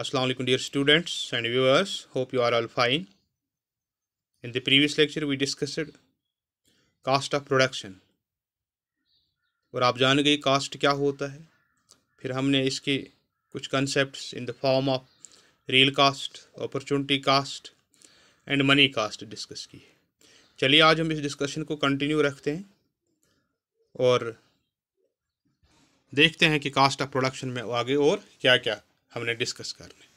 Assalamu alaikum dear students and viewers hope you are all fine in the previous lecture we discussed cost of production और आप जान गए cast क्या होता है फिर हमने इसके कुछ concepts in the form of real cost opportunity cost and money cost discuss की है चलिए आज हम इस डिस्कशन को कंटिन्यू रखते हैं और देखते हैं कि कास्ट ऑफ प्रोडक्शन में आगे और क्या क्या हमने डिस्कस करने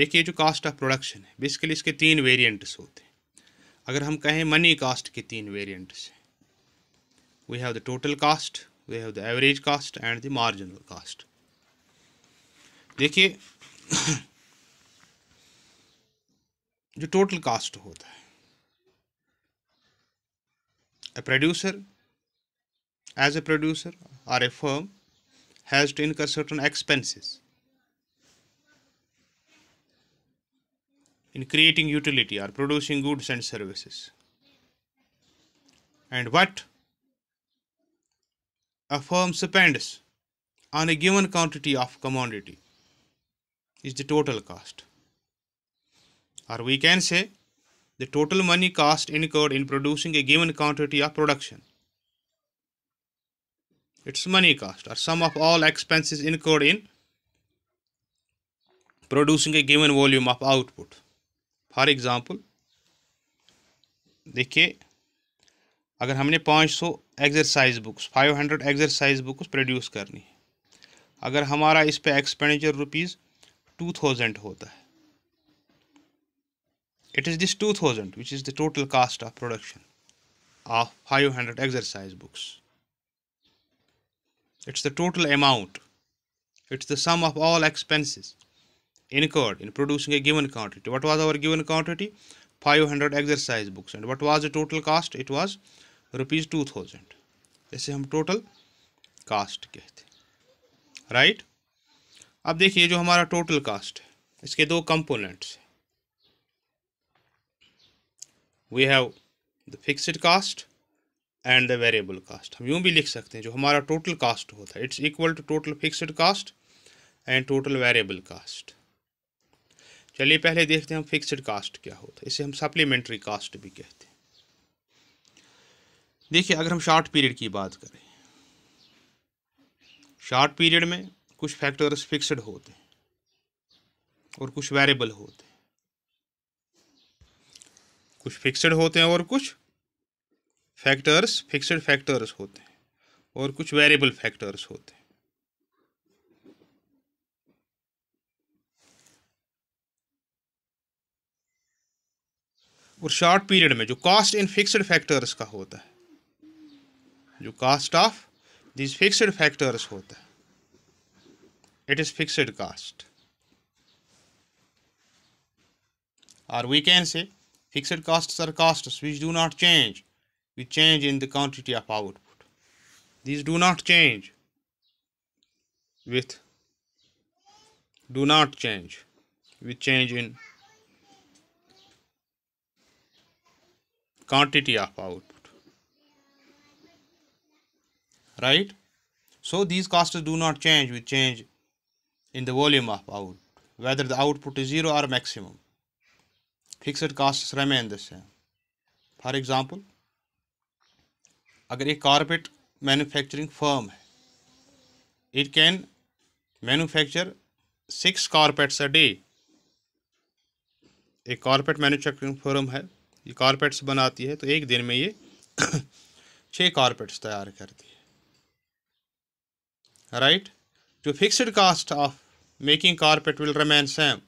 देखिए जो कास्ट ऑफ प्रोडक्शन है बेसिकली इसके तीन वेरिएंट्स होते हैं अगर हम कहें मनी कास्ट के तीन वेरिएंट्स हैं we have the total cost we have the average cost and the marginal cost देखिए जो टोटल कास्ट होता है a producer as a producer or a firm has to incur certain expenses in creating utility or producing goods and services. And what a firm spends on a given quantity of commodity is the total cost. Or we can say the total money cost incurred in producing a given quantity of production. It's money cost or sum of all expenses incurred in producing a given volume of output. For example देखिए अगर हमने 500 exercise books five hundred exercise books produce करनी है अगर हमारा इस पे expenditure rupees two thousand होता है it is this two thousand which is the total cost of production of five hundred exercise books it's the total amount it's the sum of all expenses incurred in producing a given quantity. What was our given quantity? 500 exercise books. And what was the total cost? It was rupees 2000. इसे हम total cost कहते हैं right अब देखिए जो हमारा total cast है इसके दो components we have the fixed cost and the variable cost हम यूं भी लिख सकते हैं जो हमारा टोटल कास्ट होता है it's equal to total fixed cost and total variable cost चलिए पहले देखते हैं हम फिक्स्ड कास्ट क्या होता है इसे हम सप्लीमेंट्री कास्ट भी कहते हैं देखिए अगर हम शॉर्ट पीरियड की बात करें शॉर्ट पीरियड में कुछ फैक्टर्स फिक्स्ड होते हैं और कुछ वेरिएबल होते हैं कुछ फिक्स्ड होते हैं और कुछ फैक्टर्स फिक्स्ड फैक्टर्स होते हैं और कुछ वेरिएबल फैक्टर्स होते हैं और शॉर्ट पीरियड में जो कॉस्ट इन फिक्सड फैक्टर्स का होता है जो cost of this fixed factors होता है it is fixed cost or we can say fixed cost are cost which do not change which change in the quantity of output this do not change with do not change with change in quantity of output right so these costs do not change with change in the volume of output whether the output is zero or maximum fixed costs remain the same for example agar ek carpet manufacturing firm hai it can manufacture six carpets a day एक carpet manufacturing firm hai ये carpets बनाती है तो एक दिन में ये छः कारपेट्स तैयार करती है राइट जो fixed cost of making carpet will remain same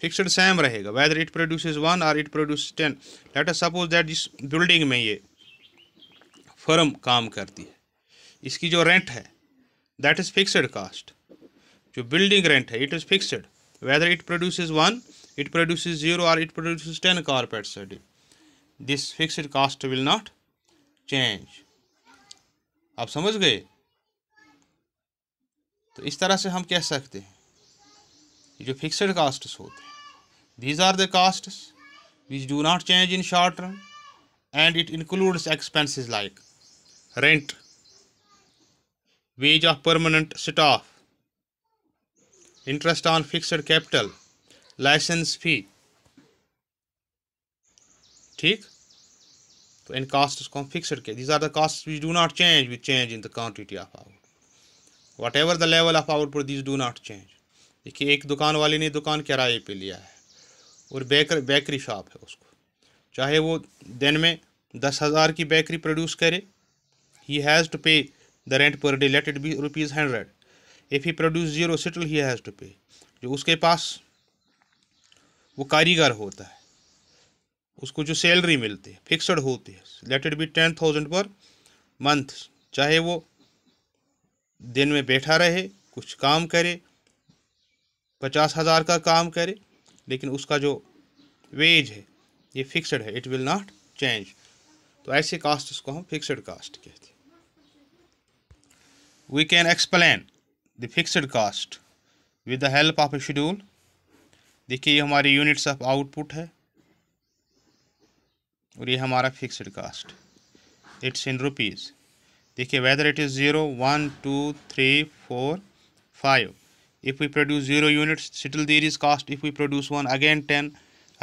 fixed same रहेगा वेदर इट प्रोड्यूस वन और it produce ten let's suppose that जिस बिल्डिंग में ये फर्म काम करती है इसकी जो रेंट है दैट इज़ फिक्सड कास्ट जो बिल्डिंग रेंट है it is fixed whether it produce one it produces zero or it produces 10 carpets a day this fixed cost will not change आप समझ गए तो इस तरह से हम कह सकते हैं जो फिक्सड कास्ट्स होते हैं these are the cost which do not change in short term and it includes expenses like rent wage of permanent staff interest on fixed capital license fee ठीक तो इन कास्ट को हम फिक्सड के these are the cost which do not change with change in the quantity of our whatever the level of output these do not change देखिए एक दुकान वाले ने दुकान किराए पे लिया है और बेकर बेकरी शॉप है उसको चाहे वो दिन में दस हज़ार की बेकरी प्रोड्यूस करे he has to pay the rent per day let it be rupees hundred if he produce zero still he has to pay जो उसके पास वो कारीगर होता है उसको जो सैलरी मिलती है फिक्सड होती है let it be ten thousand per month चाहे वो दिन में बैठा रहे कुछ काम करे पचास हज़ार का काम करे लेकिन उसका जो वेज है ये फिक्सड है इट विल नॉट चेंज तो ऐसे कास्ट उसको हम फिक्सड कास्ट कहते हैं we can explain the fixed cost with the help of a schedule देखिए ये हमारी यूनिट्स ऑफ आउटपुट है और ये हमारा fixed cost it's in rupees देखिए whether it is zero one two three four five if we produce zero units still there is cost if we produce one again ten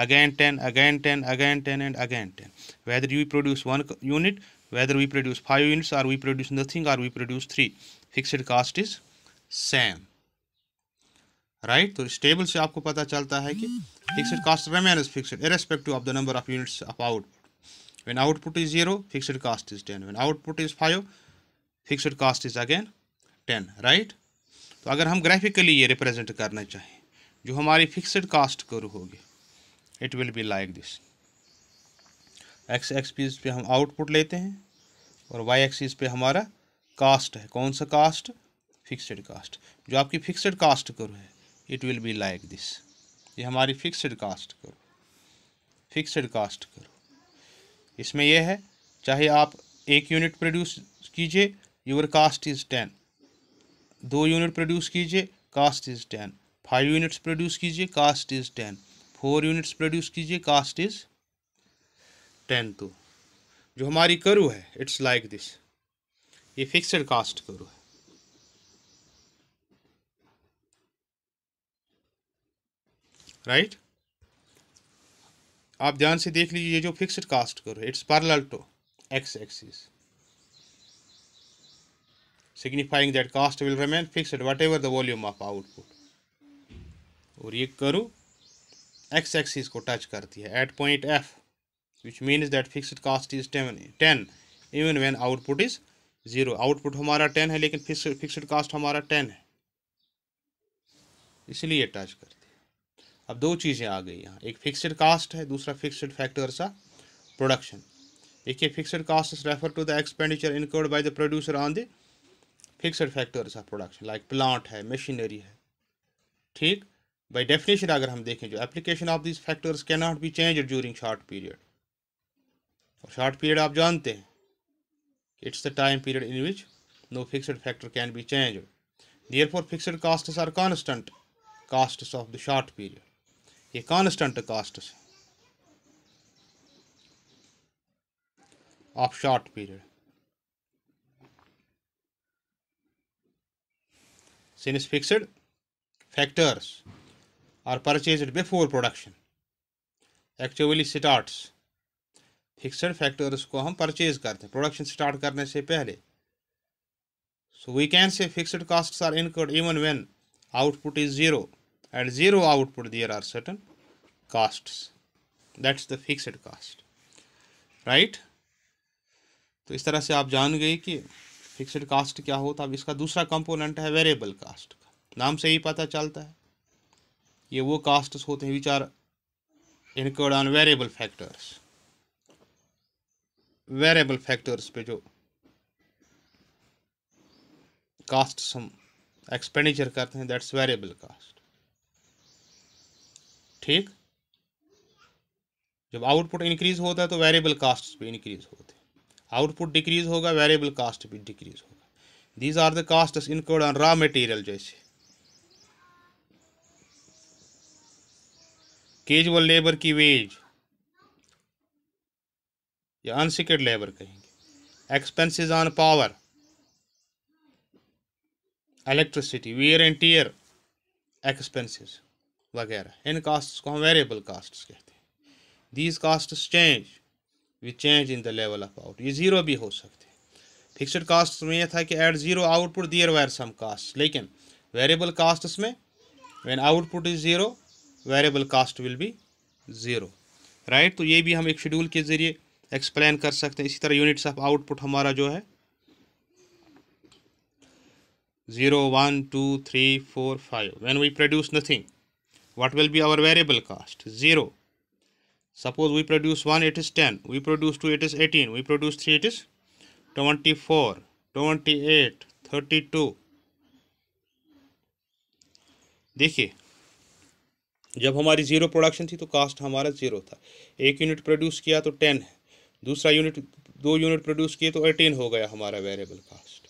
again ten again ten again ten and again ten whether you produce one unit whether we produce five units or we produce nothing or we produce three fixed cost is same right तो इस table से आपको पता चलता है कि fixed cost remain is fixed irrespective of the number of units of output when output is zero fixed cost is ten when output is five fixed cost is again ten right तो अगर हम graphically ये represent करना चाहें जो हमारी fixed cost curve होगी it will be like this x एक्सपीज पे हम आउटपुट लेते हैं और वाई एक्सिस पे हमारा कास्ट है कौन सा कास्ट फिक्सड कास्ट जो आपकी फिक्सड कास्ट कर है it will be like this ये हमारी fixed cost curve fixed cost curve इसमें यह है चाहे आप एक यूनिट प्रोड्यूस कीजिए योर कास्ट इज़ टेन दो यूनिट प्रोड्यूस कीजिए cost is ten five units produce कीजिए cost is ten four units produce कीजिए कास्ट इज़ टेन तो जो हमारी करू है इट्स लाइक दिस ये फिक्सड कास्ट करू है राइट आप ध्यान से देख लीजिए ये जो fixed cost curve it's parallel to x axis signifying that cost will remain fixed whatever the volume of output और ये करो एक्स एक्सिस को टच करती है at point F which means that fixed cost is ten even when output is zero output हमारा ten है लेकिन fixed cast हमारा ten है इसलिए टच करती है अब दो चीज़ें आ गई यहाँ एक फिक्सड कास्ट है दूसरा फिक्सड फैक्टर्स ऑफ प्रोडक्शन देखिए fixed cost refer to the expenditure incurred by the producer on the fixed factors of production like plant है मशीनरी है ठीक बाई डेफिनेशन अगर हम देखें जो application of this factors can not be change during short period और short period आप जानते हैं it's the time period in which no fixed factor can be change therefore fixed cost are constant cost of the short period ये constant cost of short period since fixed factors are purchase before production actually start fixed factors को हम purchase करते हैं production start करने से पहले so we can say fixed costs are incurred even when output is zero At zero output, there are certain costs. That's the fixed cost. Right? तो इस तरह से आप जान गए कि फिक्सड कास्ट क्या होता अब इसका दूसरा कंपोनेंट है वेरिएबल कास्ट का नाम से ही पता चलता है ये वो कास्ट होते हैं which are incurred on variable factors variable factors पे जो कास्ट हम एक्सपेंडिचर करते हैं दैट्स वेरिएबल कास्ट ठीक जब आउटपुट इंक्रीज होता है तो वेरिएबल कास्ट भी इंक्रीज होते हैं आउटपुट डिक्रीज होगा वेरिएबल कास्ट भी डिक्रीज होगा these are the cost incurred on raw material जैसे केजुअल लेबर की वेज या अनसिक्योर्ड लेबर कहेंगे expenses on power electricity wear and tear expenses वगैरह इन कास्ट्स को हम वेरिएबल कास्ट्स कहते हैं these costs change with change in the level of out ये ज़ीरो भी हो सकते हैं फिक्सड कास्ट में यह था कि at zero output there were some cost लेकिन वेरिएबल कास्ट्स में when output is zero variable cost will be zero right तो ये भी हम एक शेड्यूल के ज़रिए एक्सप्लेन कर सकते हैं इसी तरह यूनिट्स ऑफ आउटपुट हमारा जो है zero one two three four five when we produce nothing what will be our variable cost zero suppose we produce 1 it is 10 we produce 2 it is 18 we produce 3 it is 24 28 32 देखिए जब हमारी zero production थी तो cast हमारा zero था एक unit produce किया तो टेन है दूसरा यूनिट दो यूनिट प्रोड्यूस किए तो एटीन हो गया हमारा वेरिएबल कास्ट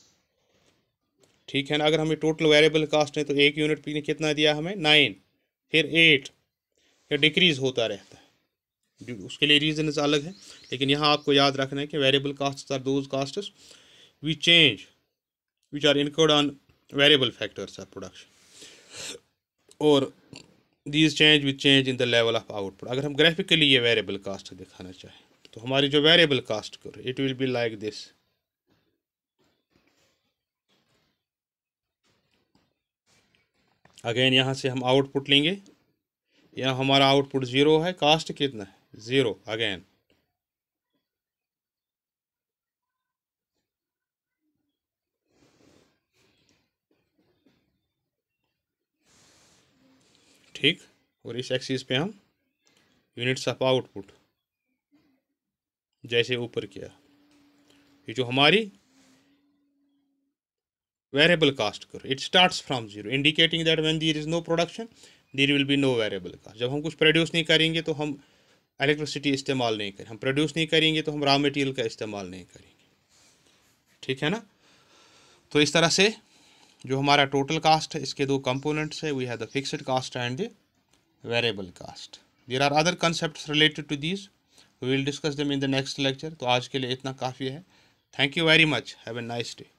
ठीक है ना अगर हमें टोटल वेरिएबल कास्ट है तो एक यूनिट ने कितना दिया हमें नाइन फिर एट या डिक्रीज़ होता रहता है उसके लिए रीज़न अलग है लेकिन यहाँ आपको याद रखना है कि variable cost are those cost we change which are incurred on variable factors of production और these change with change in the level of output अगर हम ग्राफिकली ये वेरिएबल कास्ट दिखाना चाहें तो हमारी जो variable cost curve it will be like this again यहाँ से हम आउटपुट लेंगे यहाँ हमारा आउटपुट ज़ीरो है कास्ट कितना है ज़ीरो अगेन ठीक और इस एक्सिस पे हम यूनिट्स ऑफ आउटपुट जैसे ऊपर किया ये जो हमारी variable cost curve. It starts from zero, indicating that when there is no production, there will be no variable cost. जब हम कुछ produce नहीं करेंगे तो हम electricity इस्तेमाल नहीं करें हम produce नहीं करेंगे तो हम raw material का इस्तेमाल नहीं करेंगे ठीक है ना तो इस तरह से जो हमारा total cost है इसके दो components है we have the fixed cost and the variable cost. There are other concepts related to these. We will discuss them in the next lecture. तो आज के लिए इतना काफ़ी है Thank you very much. Have a nice day.